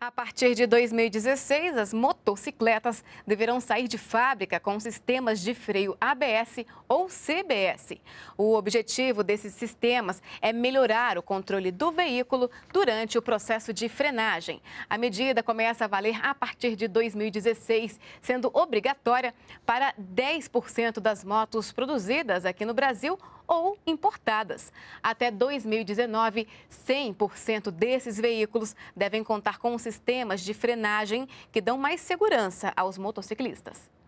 A partir de 2016, as motocicletas deverão sair de fábrica com sistemas de freio ABS ou CBS. O objetivo desses sistemas é melhorar o controle do veículo durante o processo de frenagem. A medida começa a valer a partir de 2016, sendo obrigatória para 10% das motos produzidas aqui no Brasil ou importadas. Até 2019, 100% desses veículos devem contar com sistemas de frenagem que dão mais segurança aos motociclistas.